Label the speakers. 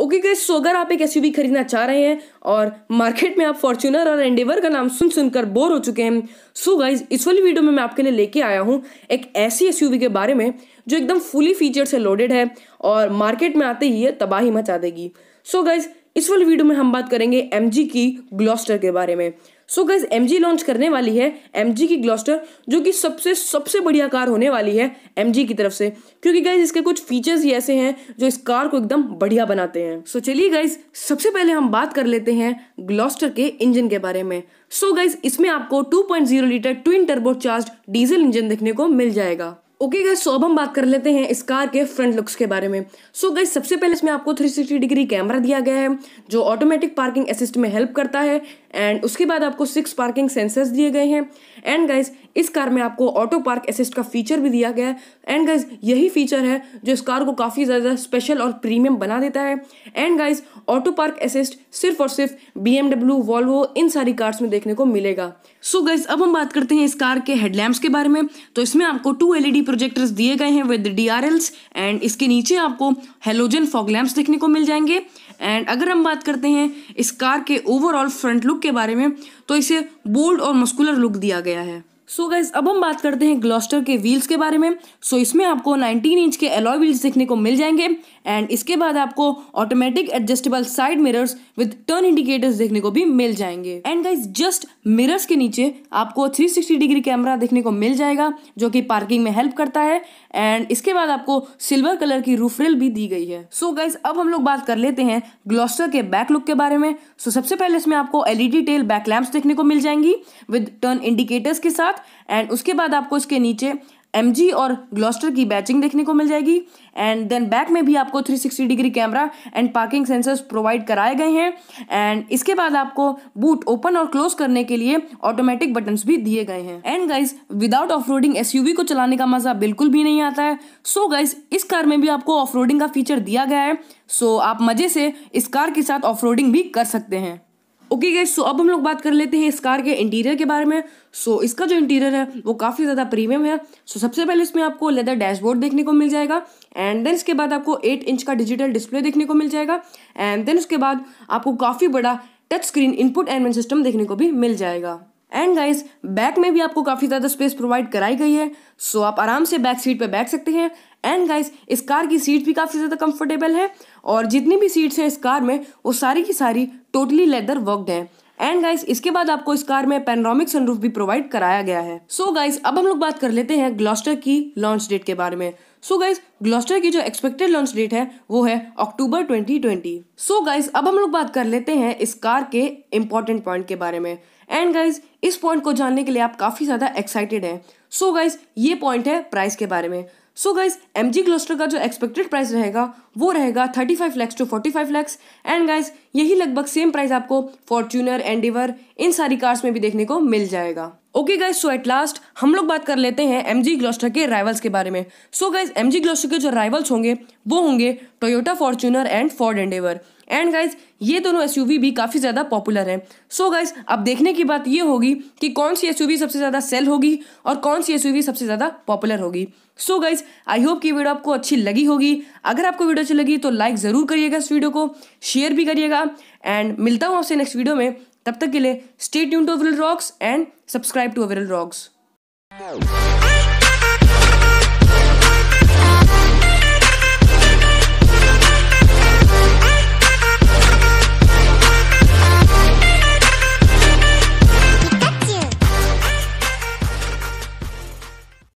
Speaker 1: okay गए सो अगर आप एक एस खरीदना चाह रहे हैं और मार्केट में आप फॉर्च्यूनर और एंडेवर का नाम सुन सुनकर बोर हो चुके हैं सो so गाइज इस वाली वीडियो में मैं आपके लिए लेके आया हूँ एक ऐसी एस के बारे में जो एकदम फुली फीचर से लोडेड है और मार्केट में आते ही ये तबाही मचा देगी सो so गाइज इस वाली वीडियो में हम बात करेंगे एम की ग्लॉस्टर के बारे में सो गैस एम लॉन्च करने वाली है एम की ग्लोस्टर जो कि सबसे सबसे बढ़िया कार होने वाली है एम की तरफ से क्योंकि गाइज इसके कुछ फीचर्स ही ऐसे हैं जो इस कार को एकदम बढ़िया बनाते हैं सो चलिए गाइज सबसे पहले हम बात कर लेते हैं ग्लॉस्टर के इंजन के बारे में सो so, गाइज इसमें आपको 2.0 litre twin turbo charge diesel engine देखने को मिल जाएगा ओके okay गैस सो अब हम बात कर लेते हैं इस कार के फ्रंट लुक्स के बारे में सो so गैस सबसे पहले इसमें आपको 360 डिग्री कैमरा दिया गया है जो ऑटोमेटिक पार्किंग असिस्ट में हेल्प करता है एंड उसके बाद आपको सिक्स पार्किंग सेंसर्स दिए गए हैं एंड गाइस इस कार में आपको ऑटो पार्क असिस्ट का फीचर भी दिया गया है एंड गाइज यही फीचर है जो इस कार को काफ़ी ज़्यादा स्पेशल और प्रीमियम बना देता है and guys auto park assist सिर्फ और सिर्फ बी एमडब्ल्यू इन सारी कार्स में देखने को मिलेगा सो so गाइज अब हम बात करते हैं इस कार के हेडलैम्प्स के बारे में तो इसमें आपको टू एल प्रोजेक्टर्स दिए गए हैं विद डी एंड इसके नीचे आपको हेलोजन फॉग लैम्प्स देखने को मिल जाएंगे एंड अगर हम बात करते हैं इस कार के ओवरऑल फ्रंट लुक के बारे में तो इसे बोल्ड और मस्कुलर लुक दिया गया है सो so गाइज अब हम बात करते हैं ग्लोस्टर के व्हील्स के बारे में सो so इसमें आपको 19 इंच के एलॉय व्हील्स देखने को मिल जाएंगे एंड इसके बाद आपको automatic adjustable side mirrors with turn indicators देखने को भी मिल जाएंगे एंड गाइज जस्ट मिरर्स के नीचे आपको 360 डिग्री कैमरा देखने को मिल जाएगा जो कि पार्किंग में हेल्प करता है एंड इसके बाद आपको सिल्वर कलर की रूफ रेल भी दी गई है सो so गाइज अब हम लोग बात कर लेते हैं ग्लोस्टर के बैक लुक के बारे में सो so सबसे पहले इसमें आपको एलईडी टेल बैक लैम्प देखने को मिल जाएंगी विद टर्न इंडिकेटर्स के साथ एंड उसके बाद आपको इसके नीचे एम और ग्लॉस्टर की बैचिंग देखने को मिल जाएगी एंड देन बैक में भी आपको 360 degree camera and parking sensors provide कराए गए हैं एंड इसके बाद आपको बूट ओपन और क्लोज करने के लिए ऑटोमेटिक बटन्स भी दिए गए हैं and guys without off roading को चलाने का मजा बिल्कुल भी नहीं आता है सो so गाइज इस कार में भी आपको ऑफ का फीचर दिया गया है सो so आप मजे से इस कार के साथ ऑफ भी कर सकते हैं ओके गई सो अब हम लोग बात कर लेते हैं इस कार के इंटीरियर के बारे में सो so, इसका जो इंटीरियर है वो काफ़ी ज़्यादा प्रीमियम है सो so, सबसे पहले इसमें आपको लेदर डैशबोर्ड देखने को मिल जाएगा एंड देन इसके बाद आपको एट इंच का डिजिटल डिस्प्ले देखने को मिल जाएगा एंड देन उसके बाद आपको काफ़ी बड़ा touch screen infotainment system देखने को भी मिल जाएगा एंड गाइज बैक में भी आपको काफ़ी ज़्यादा स्पेस प्रोवाइड कराई गई है सो आप आराम से बैक सीट पे बैठ सकते हैं एंड गाइज इस कार की सीट भी काफ़ी ज़्यादा कंफर्टेबल है और जितनी भी सीट्स हैं इस कार में वो सारी की सारी टोटली लेदर वर्कड हैं एंड गाइस इसके बाद आपको इस कार में पेनरोमिक सनरूफ भी प्रोवाइड कराया गया है सो so गाइस अब हम लोग बात कर लेते हैं ग्लॉस्टर की लॉन्च डेट के बारे में सो गाइस ग्लॉस्टर की जो एक्सपेक्टेड लॉन्च डेट है वो है अक्टूबर 2020 सो so गाइस अब हम लोग बात कर लेते हैं इस कार के इम्पोर्टेंट पॉइंट के बारे में एंड गाइज इस पॉइंट को जानने के लिए आप काफ़ी ज़्यादा एक्साइटेड हैं सो so गाइज ये पॉइंट है प्राइस के बारे में so guys M G Gloster का जो एक्सपेक्टेड प्राइस रहेगा वो रहेगा thirty five lakhs to forty five lakhs and guys यही लगभग सेम प्राइस आपको फॉर्च्यूनर एंडिवर इन सारी कार्स में भी देखने को मिल जाएगा okay guys so at last हम लोग बात कर लेते हैं एम जी ग्लोस्टर के राइवल्स के बारे में so guys M G Gloster के जो राइवल्स होंगे वो होंगे Toyota Fortuner and Ford Endeavour and guys ये दोनों एस भी काफ़ी ज़्यादा पॉपुलर हैं सो गाइज अब देखने की बात ये होगी कि कौन सी एस सबसे ज़्यादा सेल होगी और कौन सी एस सबसे ज़्यादा पॉपुलर होगी सो गाइज आई होप कि वीडियो आपको अच्छी लगी होगी अगर आपको वीडियो अच्छी लगी तो लाइक ज़रूर करिएगा इस वीडियो को शेयर भी करिएगा एंड मिलता हूँ आपसे नेक्स्ट वीडियो में तब तक के लिए स्टेट ट्यून टू अवरल रॉक्स एंड सब्सक्राइब टू अवरल रॉक्स